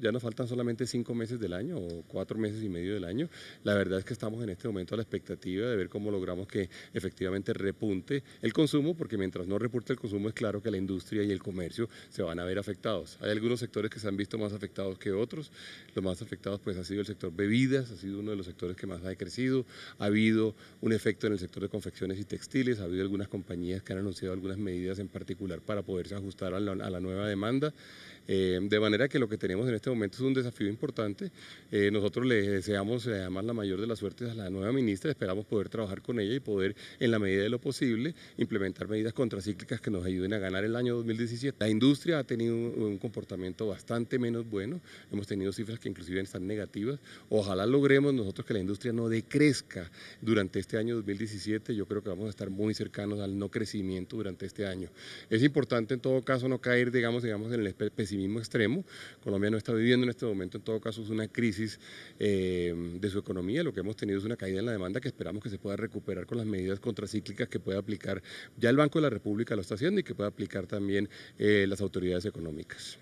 ya nos faltan solamente cinco meses del año o cuatro meses y medio del año. La verdad es que estamos en este momento a la expectativa de ver cómo logramos que efectivamente repunte el consumo, porque mientras no repunte el consumo es claro que la industria y el comercio se van a ver afectados. Hay algunos sectores que se han visto más afectados que otros. Los más afectados pues ha sido el sector bebidas, ha sido uno de los sectores que más ha crecido. Ha habido un efecto en el sector de confecciones y textiles, ha habido algunas compañías que han anunciado algunas medidas en particular para poderse ajustar a la, nueva demanda. Eh, de manera que lo que tenemos en este momento es un desafío importante. Eh, nosotros le deseamos además la mayor de las suertes a la nueva ministra, esperamos poder trabajar con ella y poder, en la medida de lo posible, implementar medidas contracíclicas que nos ayuden a ganar el año 2017. La industria ha tenido un comportamiento bastante menos bueno, hemos tenido cifras que inclusive están negativas. Ojalá logremos nosotros que la industria no decrezca durante este año 2017, yo creo que vamos a estar muy cercanos al no crecimiento durante este año. Es importante en todo caso no caer, digamos, digamos en el pesimismo extremo. Colombia no está viviendo en este momento, en todo caso, es una crisis eh, de su economía. Lo que hemos tenido es una caída en la demanda que esperamos que se pueda recuperar con las medidas contracíclicas que pueda aplicar ya el Banco de la República lo está haciendo y que pueda aplicar también eh, las autoridades económicas.